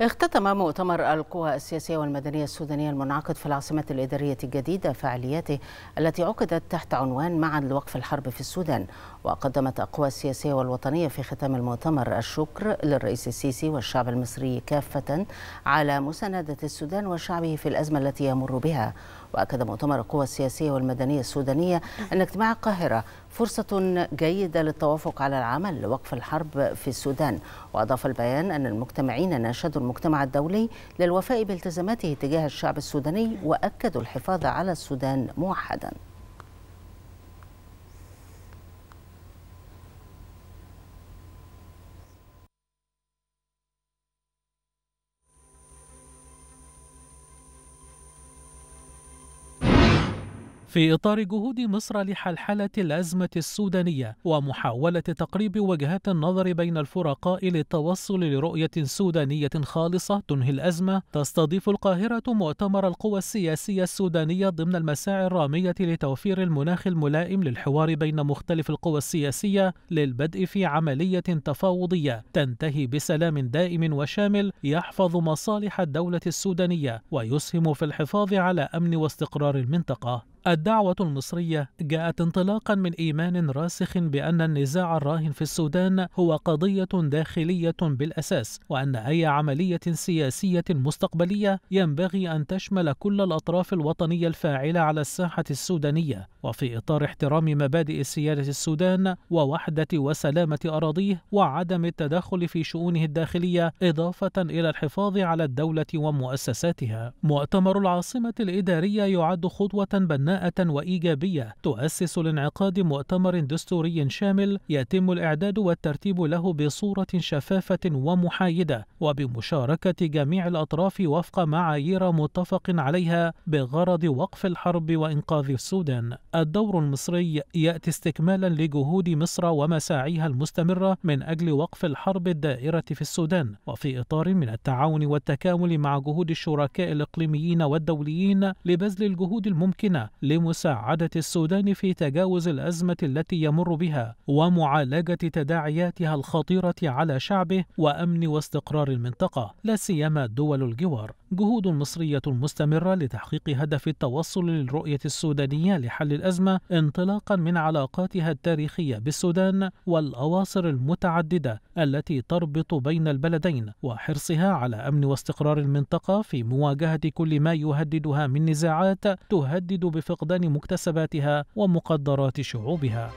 اختتم مؤتمر القوى السياسية والمدنية السودانية المنعقد في العاصمة الإدارية الجديدة فعالياته التي عقدت تحت عنوان معا لوقف الحرب في السودان وقدمت القوى السياسية والوطنية في ختام المؤتمر الشكر للرئيس السيسي والشعب المصري كافة على مساندة السودان وشعبه في الأزمة التي يمر بها وأكد مؤتمر القوى السياسية والمدنية السودانية أن اجتماع القاهرة فرصة جيدة للتوافق على العمل لوقف الحرب في السودان وأضاف البيان أن المجتمعين ناشدوا المجتمع الدولي للوفاء بالتزاماته تجاه الشعب السوداني واكدوا الحفاظ على السودان موحدا في إطار جهود مصر لحلحلة الأزمة السودانية ومحاولة تقريب وجهات النظر بين الفرقاء للتوصل لرؤية سودانية خالصة تنهي الأزمة تستضيف القاهرة مؤتمر القوى السياسية السودانية ضمن المساعي الرامية لتوفير المناخ الملائم للحوار بين مختلف القوى السياسية للبدء في عملية تفاوضية تنتهي بسلام دائم وشامل يحفظ مصالح الدولة السودانية ويسهم في الحفاظ على أمن واستقرار المنطقة الدعوة المصرية جاءت انطلاقا من إيمان راسخ بأن النزاع الراهن في السودان هو قضية داخلية بالأساس وأن أي عملية سياسية مستقبلية ينبغي أن تشمل كل الأطراف الوطنية الفاعلة على الساحة السودانية وفي إطار احترام مبادئ سيادة السودان ووحدة وسلامة أراضيه وعدم التدخل في شؤونه الداخلية إضافة إلى الحفاظ على الدولة ومؤسساتها مؤتمر العاصمة الإدارية يعد خطوة بناء بناءة وإيجابية تؤسس لانعقاد مؤتمر دستوري شامل يتم الإعداد والترتيب له بصورة شفافة ومحايدة وبمشاركة جميع الأطراف وفق معايير متفق عليها بغرض وقف الحرب وإنقاذ السودان. الدور المصري يأتي استكمالا لجهود مصر ومساعيها المستمرة من أجل وقف الحرب الدائرة في السودان وفي إطار من التعاون والتكامل مع جهود الشركاء الإقليميين والدوليين لبذل الجهود الممكنة لمساعدة السودان في تجاوز الأزمة التي يمر بها ومعالجة تداعياتها الخطيرة على شعبه وأمن واستقرار المنطقة لا سيما دول الجوار جهود مصرية مستمرة لتحقيق هدف التوصل للرؤية السودانية لحل الأزمة انطلاقا من علاقاتها التاريخية بالسودان والأواصر المتعددة التي تربط بين البلدين وحرصها على أمن واستقرار المنطقة في مواجهة كل ما يهددها من نزاعات تهدد بفقدان مكتسباتها ومقدرات شعوبها